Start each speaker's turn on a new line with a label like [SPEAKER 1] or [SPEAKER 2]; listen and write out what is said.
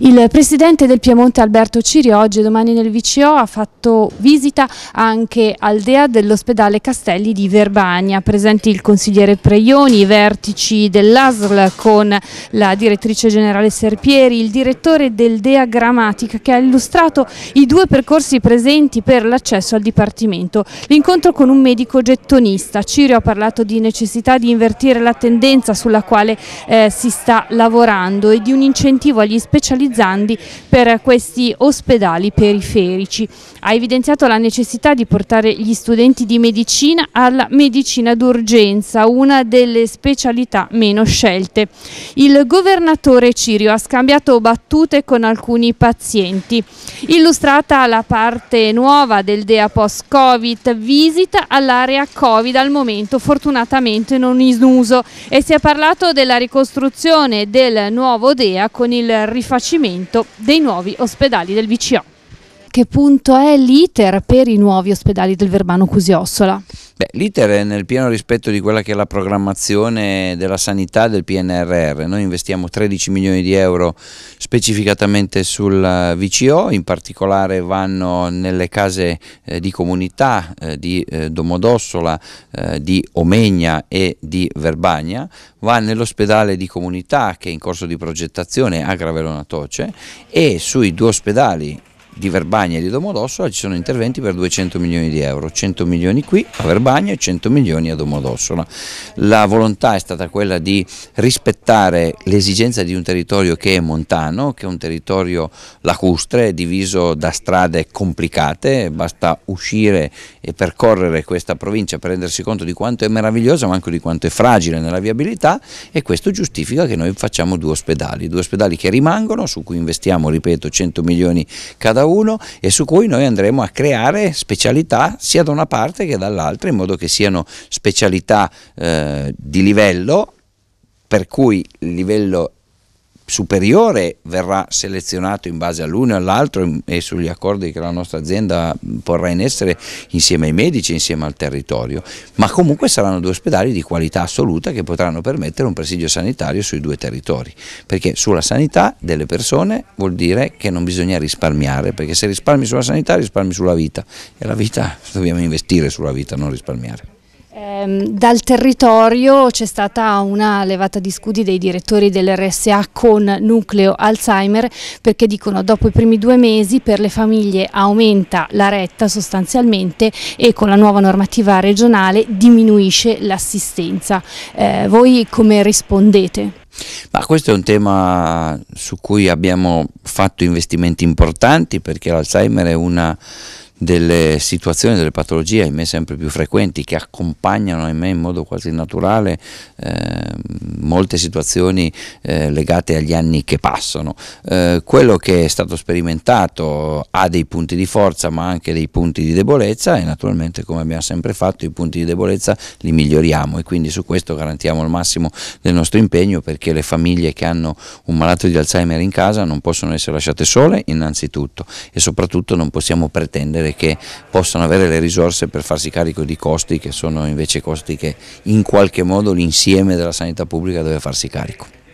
[SPEAKER 1] Il presidente del Piemonte Alberto Ciri oggi e domani nel VCO ha fatto visita anche al DEA dell'ospedale Castelli di Verbania, presenti il consigliere Preioni, i vertici dell'ASL con la direttrice generale Serpieri, il direttore del DEA Grammatica che ha illustrato i due percorsi presenti per l'accesso al Dipartimento. L'incontro con un medico gettonista, Cirio ha parlato di necessità di invertire la tendenza sulla quale eh, si sta lavorando e di un incentivo agli specialisti Lizzandi per questi ospedali periferici. Ha evidenziato la necessità di portare gli studenti di medicina alla medicina d'urgenza, una delle specialità meno scelte. Il governatore Cirio ha scambiato battute con alcuni pazienti. Illustrata la parte nuova del DEA post-Covid, visita all'area Covid al momento fortunatamente non in uso e si è parlato della ricostruzione del nuovo DEA con il rifacimento risarcimento dei nuovi ospedali del VCO. Che punto è l'iter per i nuovi ospedali del Verbano Cusiossola?
[SPEAKER 2] Beh, l'iter è nel pieno rispetto di quella che è la programmazione della sanità del PNRR. Noi investiamo 13 milioni di euro specificatamente sul eh, VCO, in particolare vanno nelle case eh, di comunità eh, di eh, Domodossola, eh, di Omegna e di Verbagna, va nell'ospedale di comunità che è in corso di progettazione a Gravelona Toce e sui due ospedali di Verbagna e di Domodossola ci sono interventi per 200 milioni di euro, 100 milioni qui a Verbagna e 100 milioni a Domodossola. La volontà è stata quella di rispettare l'esigenza di un territorio che è montano, che è un territorio lacustre, diviso da strade complicate, basta uscire e percorrere questa provincia per rendersi conto di quanto è meravigliosa ma anche di quanto è fragile nella viabilità e questo giustifica che noi facciamo due ospedali, due ospedali che rimangono, su cui investiamo, ripeto, 100 milioni cada uno uno e su cui noi andremo a creare specialità sia da una parte che dall'altra in modo che siano specialità eh, di livello per cui il livello superiore verrà selezionato in base all'uno e all'altro e sugli accordi che la nostra azienda porrà in essere insieme ai medici insieme al territorio, ma comunque saranno due ospedali di qualità assoluta che potranno permettere un presidio sanitario sui due territori, perché sulla sanità delle persone vuol dire che non bisogna risparmiare, perché se risparmi sulla sanità risparmi sulla vita e la vita dobbiamo investire sulla vita, non risparmiare.
[SPEAKER 1] Ehm, dal territorio c'è stata una levata di scudi dei direttori dell'RSA con nucleo Alzheimer perché dicono dopo i primi due mesi per le famiglie aumenta la retta sostanzialmente e con la nuova normativa regionale diminuisce l'assistenza. Eh, voi come rispondete?
[SPEAKER 2] Ma questo è un tema su cui abbiamo fatto investimenti importanti perché l'Alzheimer è una delle situazioni, delle patologie ahimè sempre più frequenti che accompagnano ahimè in modo quasi naturale eh, molte situazioni eh, legate agli anni che passano. Eh, quello che è stato sperimentato ha dei punti di forza ma anche dei punti di debolezza e naturalmente come abbiamo sempre fatto i punti di debolezza li miglioriamo e quindi su questo garantiamo il massimo del nostro impegno perché le famiglie che hanno un malato di Alzheimer in casa non possono essere lasciate sole innanzitutto e soprattutto non possiamo pretendere credere che possano avere le risorse per farsi carico di costi che sono invece costi che in qualche modo l'insieme della sanità pubblica deve farsi carico.